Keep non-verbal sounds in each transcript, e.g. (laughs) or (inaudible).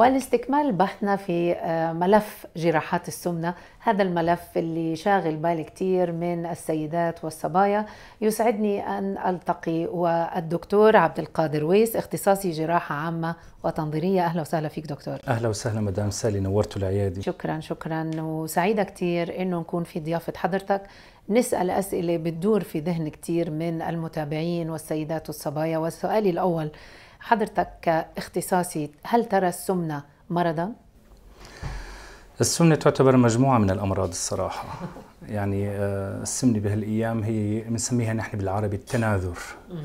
ولاستكمال بحثنا في آه، ملف جراحات السمنة هذا الملف اللي شاغل بالي كثير من السيدات والصبايا يسعدني أن ألتقي والدكتور عبد القادر ويس اختصاصي جراحة عامة وتنظيرية أهلا وسهلا فيك دكتور أهلا وسهلا مدام سالي نورت العيادة شكرا شكرا وسعيدة كثير أنه نكون في ضيافة حضرتك نسأل أسئلة بتدور في ذهن كثير من المتابعين والسيدات والصبايا وسؤالي الأول حضرتك كاختصاصي هل ترى السمنة مرضا؟ السمنة تعتبر مجموعة من الأمراض الصراحة (laughs) يعني آه، السمنة بهالأيام هي بنسميها نحن بالعربي التناذر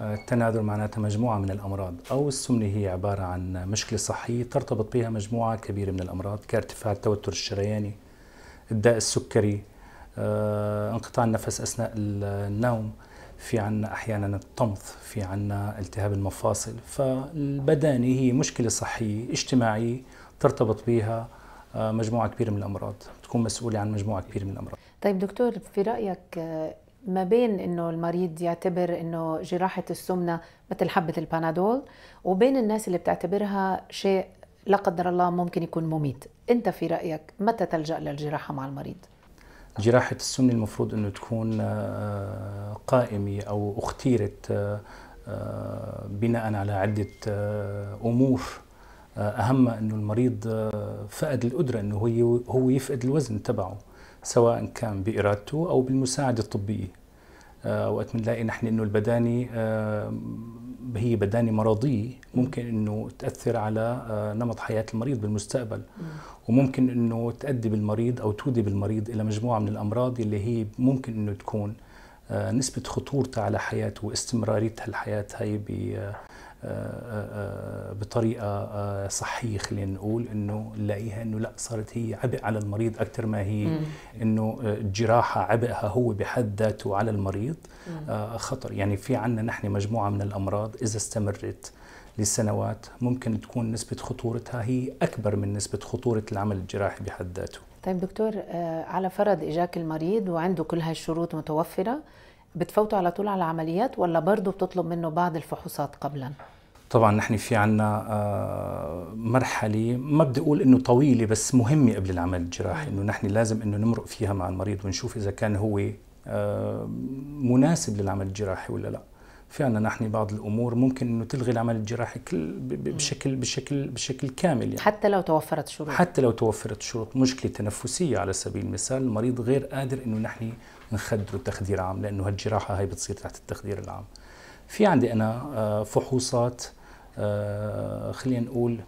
آه، التناذر معناتها مجموعة من الأمراض أو السمنة هي عبارة عن مشكلة صحية ترتبط بها مجموعة كبيرة من الأمراض كارتفاع التوتر الشرياني الداء السكري آه، انقطاع النفس أثناء النوم في عنا أحيانا الطمث في عنا التهاب المفاصل فالبداني هي مشكلة صحية اجتماعية ترتبط بها آه، مجموعة كبيرة من الأمراض تكون مسؤولة عن مجموعة كبيرة من الأمراض طيب دكتور في رأيك آه، ما بين انه المريض يعتبر انه جراحه السمنه مثل حبه البانادول وبين الناس اللي بتعتبرها شيء لا قدر الله ممكن يكون مميت انت في رايك متى تلجا للجراحه مع المريض جراحة السن المفروض أنه تكون آه، قائمة أو اختيرت آه، آه، بناء على عدة أمور أهمها أنه المريض فقد القدرة أنه هو يفقد الوزن تبعه سواء كان بإرادته أو بالمساعدة الطبية وقت بنلاقي نحن أنه البداني هي بداني مرضية ممكن أنه تأثر على نمط حياة المريض بالمستقبل وممكن انه تؤدي بالمريض او تودي بالمريض الى مجموعه من الامراض اللي هي ممكن انه تكون آه، نسبة خطورتها على حياته واستمراريتها الحياة هي آه، آه، بطريقة صحية خلينا نقول انه نلاقيها انه لا صارت هي عبء على المريض اكثر ما هي انه الجراحة عبئها هو بحد ذاته على المريض خطر يعني في عندنا نحن مجموعة من الامراض اذا استمرت للسنوات ممكن تكون نسبة خطورتها هي أكبر من نسبة خطورة العمل الجراحي بحد ذاته طيب دكتور آه، على فرض إجاك المريض وعنده كل هالشروط متوفرة بتفوتوا على طول على العمليات ولا برضه بتطلب منه بعض الفحوصات قبلا؟ طبعا نحن في عنا آه، مرحلة ما بدي أقول إنه طويلة بس مهمة قبل العمل الجراحي إنه نحن لازم إنه نمرق فيها مع المريض ونشوف إذا كان هو آه، مناسب للعمل الجراحي ولا لا فعلا نحن بعض الامور ممكن انه تلغي العمل الجراحي كل بشكل بشكل بشكل كامل يعني. حتى لو توفرت الشروط حتى لو توفرت الشروط مشكله تنفسيه على سبيل المثال المريض غير قادر انه نحن نخدره تخدير عام لانه هالجراحه هاي بتصير تحت التخدير العام في عندي انا آه، فحوصات آه، خلينا نقول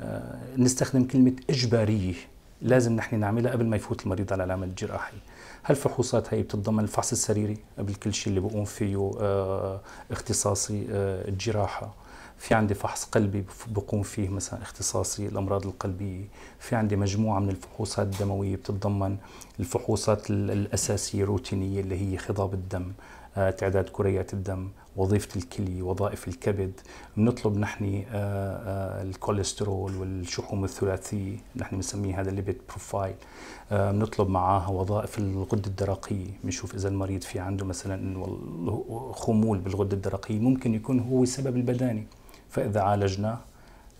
آه، نستخدم كلمه اجباريه لازم نحن نعملها قبل ما يفوت المريض على العمل الجراحي هالفحوصات هي بتتضمن الفحص السريري قبل كل شيء اللي بقوم فيه آه، اختصاصي آه، الجراحه في عندي فحص قلبي بقوم فيه مثلا اختصاصي الامراض القلبيه في عندي مجموعه من الفحوصات الدمويه بتتضمن الفحوصات الاساسيه الروتينيه اللي هي خضاب الدم آه، تعداد كريات الدم وظيفة الكلي وظائف الكبد بنطلب نحن آه، آه، الكوليسترول والشحوم الثلاثية نحن بنسميه هذا الليبيد آه، بروفايل بنطلب معها وظائف الغدة الدرقية بنشوف إذا المريض في عنده مثلا خمول بالغدة الدرقية ممكن يكون هو السبب البداني فإذا عالجناه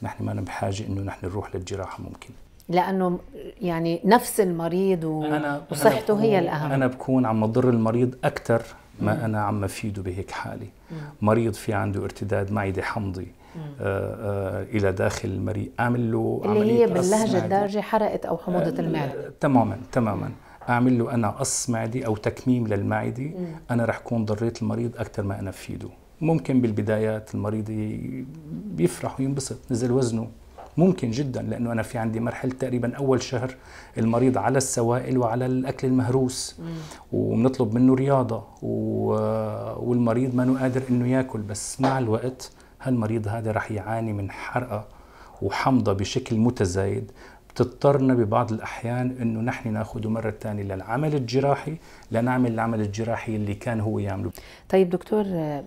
نحن ما بحاجة إنه نحن نروح للجراحة ممكن لانه يعني نفس المريض و... أنا وصحته أنا بكون... هي الاهم انا بكون عم اضر المريض اكثر ما أنا عم أفيد بهيك حالي مريض في عنده ارتداد معده حمضي آآ آآ آه، آه، الى داخل المريء اعمل له اللي عمليه هي باللهجه الدارجه حرقت او حموضه آه، المعده تماما تماما اعمل له انا قص معدي او تكميم للمعده انا رح كون ضريت المريض اكثر ما انا فيده ممكن بالبدايات المريض بيفرح وينبسط نزل وزنه ممكن جدا لانه انا في عندي مرحله تقريبا اول شهر المريض على السوائل وعلى الاكل المهروس وبنطلب منه رياضه و... والمريض ما قادر انه ياكل بس مع الوقت هالمريض هذا رح يعاني من حرقه وحمضه بشكل متزايد بتضطرنا ببعض الأحيان أنه نحن ناخذه مرة ثانية للعمل الجراحي لنعمل العمل الجراحي اللي كان هو يعمله طيب دكتور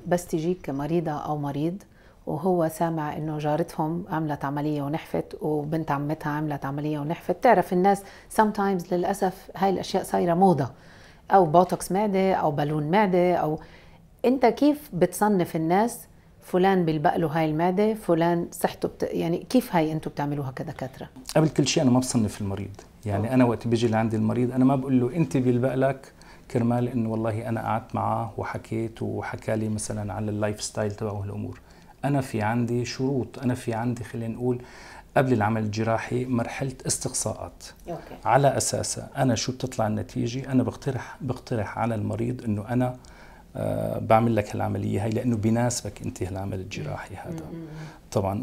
بس تجيك مريضة أو مريض وهو سامع انه جارتهم عملت عمليه ونحفت وبنت عمتها عملت عمليه ونحفت تعرف الناس sometimes للاسف هاي الاشياء صايره موضه او بوتوكس معده او بالون معده او انت كيف بتصنف الناس فلان بيلبق له هاي المعده فلان صحته بت... يعني كيف هاي انتم بتعملوها كدكاتره قبل كل شيء انا ما بصنف المريض يعني أوه. انا وقت بيجي لعندي المريض انا ما بقول له انت بيلبق لك كرمال انه والله انا قعدت معاه وحكيت وحكى لي مثلا عن اللايف ستايل تبعه الامور انا في عندي شروط انا في عندي خلينا نقول قبل العمل الجراحي مرحله استقصاءات أوكي. على اساسها انا شو بتطلع النتيجه انا بقترح بقترح على المريض انه انا آه بعمل لك هالعمليه هي لانه بناسبك انت هالعمل الجراحي هذا طبعا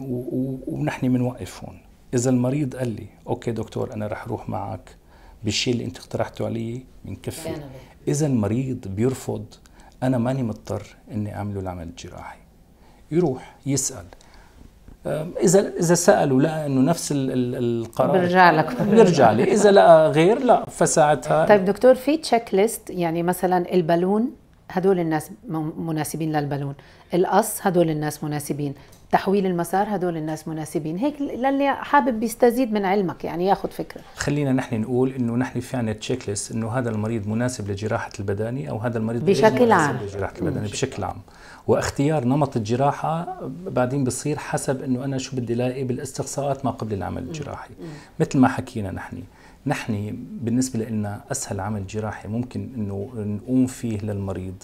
ونحن بنوقف هون اذا المريض قال لي اوكي دكتور انا رح اروح معك بالشيء اللي انت اقترحته علي بنكفي اذا المريض بيرفض انا ماني مضطر اني اعمله العمل الجراحي يروح يسال اذا اذا سال ولقى انه نفس القرار بيرجع لك بيرجع لي اذا لقى غير لا فساعتها طيب دكتور في تشيك ليست يعني مثلا البالون هدول الناس مناسبين للبالون القص هدول الناس مناسبين تحويل المسار هدول الناس مناسبين هيك للي حابب يستزيد من علمك يعني ياخذ فكره خلينا نحن نقول انه نحن في عندنا تشيك ليست انه هذا المريض مناسب لجراحه البدني او هذا المريض بشكل عام لجراحه البداني بشكل عام واختيار نمط الجراحه بعدين بصير حسب انه انا شو بدي الاقي بالاستقصاءات ما قبل العمل الجراحي مثل ما حكينا نحن نحن بالنسبه لنا اسهل عمل جراحي ممكن انه نقوم فيه للمريض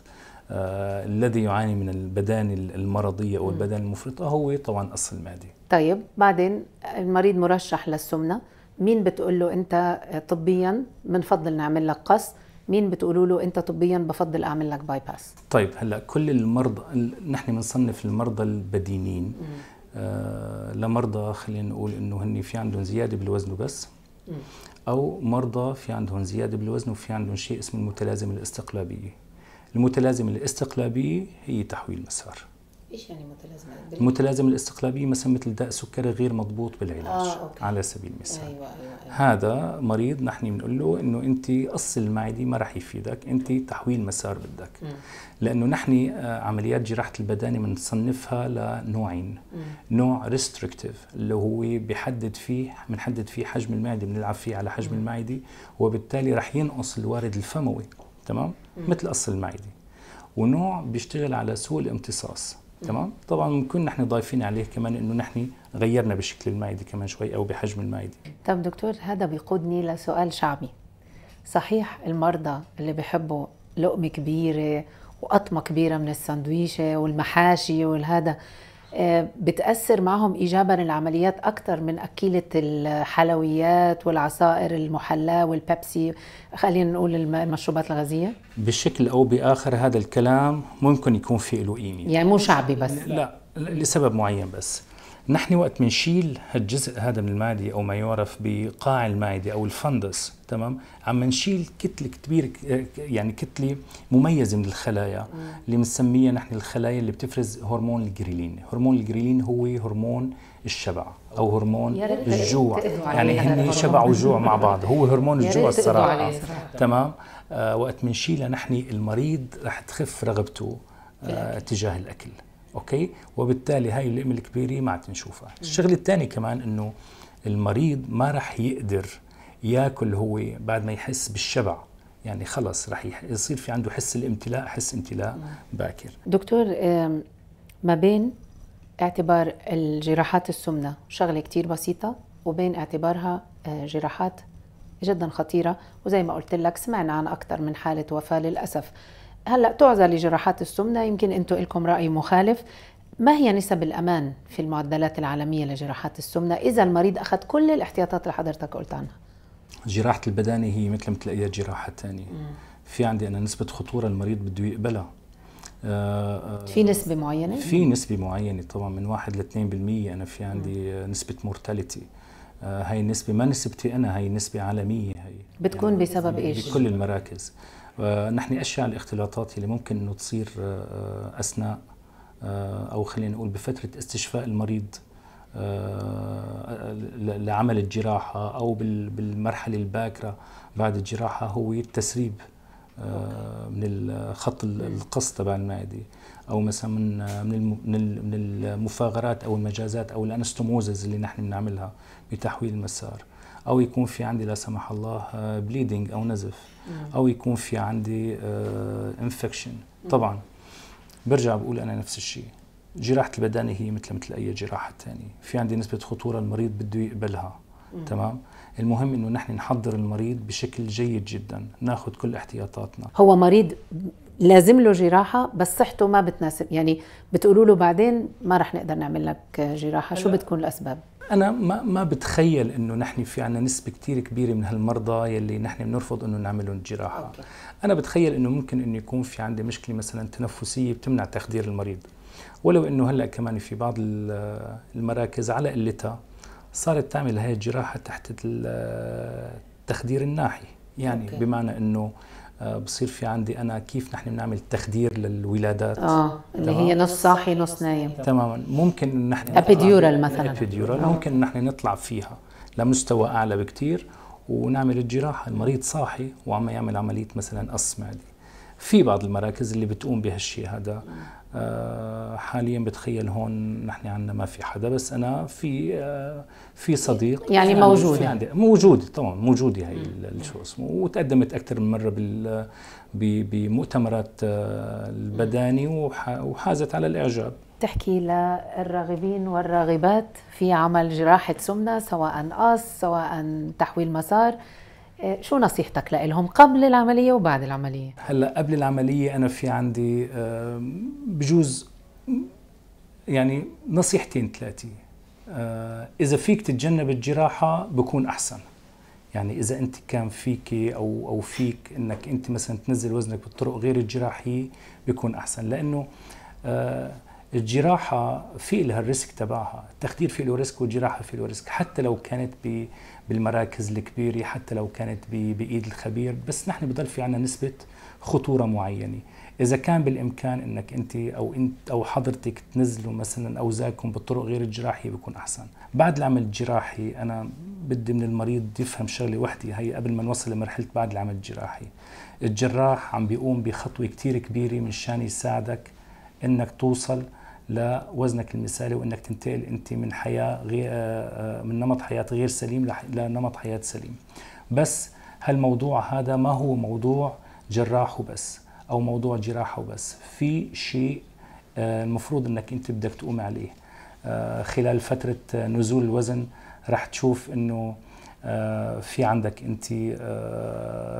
آه، الذي يعاني من البدان المرضية أو البدان المفرطة هو طبعا قص المعدة طيب بعدين المريض مرشح للسمنة مين بتقول له أنت طبيا بنفضل نعمل لك قص مين بتقولوا له انت طبيا بفضل اعمل لك باي باس طيب هلا كل المرضى نحن بنصنف المرضى البدينين آه لمرضى خلينا نقول انه هن في عندهم زياده بالوزن وبس مم. او مرضى في عندهم زياده بالوزن وفي عندهم شيء اسمه المتلازمه الاستقلابيه المتلازمه الاستقلابيه هي تحويل مسار ايش يعني متلازمه؟ المتلازمه الاستقلابيه مثلا مثل داء السكري غير مضبوط بالعلاج آه، أوكي. على سبيل المثال أيوة، أيوة، أيوة. هذا مريض نحن بنقول له انه انت قص المعده ما راح يفيدك انت تحويل مسار بدك م. لانه نحن آه، عمليات جراحه البدانه بنصنفها لنوعين م. نوع ريستريكتيف اللي هو بيحدد فيه بنحدد فيه حجم المعده بنلعب فيه على حجم م. المعده وبالتالي راح ينقص الوارد الفموي تمام م. مثل قص المعده ونوع بيشتغل على سوء الامتصاص تمام طبعا ممكن نحن ضايفين عليه كمان انه نحن غيرنا بشكل المائده كمان شوي او بحجم المائده طب دكتور هذا بيقودني لسؤال شعبي صحيح المرضى اللي بيحبوا لقمه كبيره وقطمه كبيره من السندويشه والمحاشي والهذا آه، بتأثر معهم إيجابا العمليات أكثر من أكيلة الحلويات والعصائر المحلاة والبيبسي خلينا نقول المشروبات الغازية بشكل أو بآخر هذا الكلام ممكن يكون في له قيمة يعني مو شعبي بس لا لسبب معين بس نحن وقت بنشيل هالجزء هذا من المعده او ما يعرف بقاع المعده او الفندس تمام عم نشيل كتله كبيرة يعني كتله مميزه من الخلايا مم. اللي بنسميها نحن الخلايا اللي بتفرز هرمون الجريلين هرمون الجريلين هو هرمون الشبع او هرمون الجوع يعني هن شبع وجوع مع بعض هو هرمون الجوع الصراحه تمام آه وقت بنشيلها نحن المريض رح تخف رغبته آه تجاه الاكل اوكي وبالتالي هاي اللقمه الكبيره ما عم تنشوفها الشغله الثانيه كمان انه المريض ما راح يقدر ياكل هو بعد ما يحس بالشبع يعني خلص راح يصير في عنده حس الامتلاء حس امتلاء نعم. باكر دكتور ما بين اعتبار الجراحات السمنة شغلة كتير بسيطة وبين اعتبارها آه، جراحات جدا خطيرة وزي ما قلت لك سمعنا عن أكثر من حالة وفاة للأسف هلا تعزى لجراحات السمنه يمكن انتم لكم راي مخالف ما هي نسب الامان في المعدلات العالميه لجراحات السمنه اذا المريض اخذ كل الاحتياطات اللي حضرتك قلت عنها جراحه البدانه هي مثل مثل اي جراحه ثانيه في عندي انا نسبه خطوره المريض بده يقبلها آه، آه، في نسبة معينة؟ في نسبة معينة طبعا من 1 ل 2% أنا في عندي آه، نسبة مورتاليتي هاي النسبة ما نسبتي أنا هاي نسبة عالمية هي بتكون يعني بسبب إيش؟ بكل المراكز نحن أشياء الاختلاطات اللي ممكن أنه تصير آه، آه، أثناء آه، أو خلينا نقول بفترة استشفاء المريض لعمل الجراحة أو بالمرحلة الباكرة بعد الجراحة هو التسريب من خط القص تبع المعده او مثلا من من المفاغرات او المجازات او الانستوموزز اللي نحن بنعملها بتحويل المسار او يكون في عندي لا سمح الله بليدنج آه، او نزف نعم. او يكون في عندي انفكشن آه، طبعا برجع بقول انا نفس الشيء جراحه البدانه هي مثل مثل اي جراحه ثانيه في عندي نسبه خطوره المريض بده يقبلها تمام المهم انه نحن نحضر المريض بشكل جيد جدا ناخذ كل احتياطاتنا هو مريض لازم له جراحة بس صحته ما بتناسب يعني بتقولوا له بعدين ما رح نقدر نعمل لك جراحة شو بتكون الأسباب انا ما ما بتخيل انه نحن في عنا نسبه كثير كبيره من هالمرضى يلي نحن بنرفض انه نعمل لهم جراحه أوكي. انا بتخيل انه ممكن انه يكون في عندي مشكله مثلا تنفسيه بتمنع تخدير المريض ولو انه هلا كمان في بعض المراكز على قلتها صارت تعمل هاي الجراحه تحت التخدير الناحي يعني أوكي. بمعنى انه آه، بصير في عندي انا كيف نحن بنعمل تخدير للولادات اه اللي هي نص صاحي نص نايم تماما ممكن نحن ابيديورال مثلا ابيديورال ممكن نحن نطلع فيها لمستوى اعلى بكثير ونعمل الجراحه المريض صاحي وعم يعمل عمليه مثلا قص معدي في بعض المراكز اللي بتقوم بهالشيء هذا آه، حاليا بتخيل هون نحن عندنا ما في حدا بس انا في آه، في صديق يعني موجوده عندي موجوده طبعا موجوده هي شو اسمه وتقدمت اكثر من مره بال بمؤتمرات آه، البداني وحازت على الاعجاب تحكي للراغبين والراغبات في عمل جراحه سمنه سواء قص سواء تحويل مسار إيه، شو نصيحتك لهم قبل العمليه وبعد العمليه هلا قبل العمليه انا في عندي آه، بجوز يعني نصيحتين ثلاثه آه، اذا فيك تتجنب الجراحه بكون احسن يعني اذا انت كان فيك او او فيك انك انت مثلا تنزل وزنك بالطرق غير الجراحيه بكون احسن لانه آه، الجراحة في لها الريسك تبعها التخدير في له ريسك والجراحة في له ريسك حتى لو كانت بالمراكز الكبيرة حتى لو كانت بإيد الخبير بس نحن بضل في عنا نسبة خطورة معينة إذا كان بالإمكان أنك أنت أو أنت أو حضرتك تنزلوا مثلا أوزاركم بالطرق غير الجراحية بيكون أحسن بعد العمل الجراحي أنا بدي من المريض يفهم شغلة وحدة هي قبل ما نوصل لمرحلة بعد العمل الجراحي الجراح عم بيقوم بخطوة كتير كبيرة من شان يساعدك انك توصل لوزنك المثالي وانك تنتقل انت من حياه غير آه، آه، من نمط حياه غير سليم لنمط حياه سليم بس هالموضوع هذا ما هو موضوع جراح وبس او موضوع جراحه وبس في شيء آه، المفروض انك انت بدك تقوم عليه خلال فتره نزول الوزن رح تشوف انه في عندك انت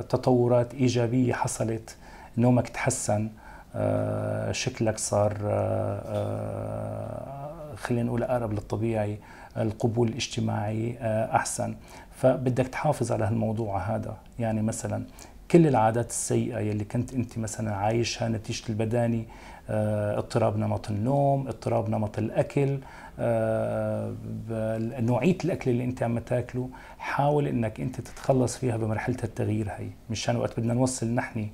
تطورات ايجابيه حصلت نومك تحسن آه، شكلك صار آه، آه، خلينا نقول اقرب للطبيعي القبول الاجتماعي احسن فبدك تحافظ على هالموضوع هذا يعني مثلا كل العادات السيئة يلي كنت أنت مثلا عايشها نتيجة البداني اضطراب نمط النوم اضطراب نمط الأكل نوعية الأكل اللي أنت عم تاكله حاول أنك أنت تتخلص فيها بمرحلة التغيير هي مشان وقت بدنا نوصل نحن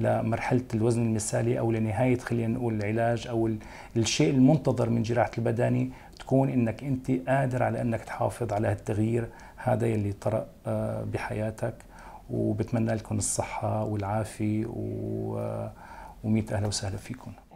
لمرحله الوزن المثالي او لنهايه خلينا نقول العلاج او الشيء المنتظر من جراحه البداني تكون انك انت قادر على انك تحافظ على التغيير هذا يلي طرأ آه، بحياتك وبتمنى لكم الصحه والعافيه و آه، وميت اهلا وسهلا فيكم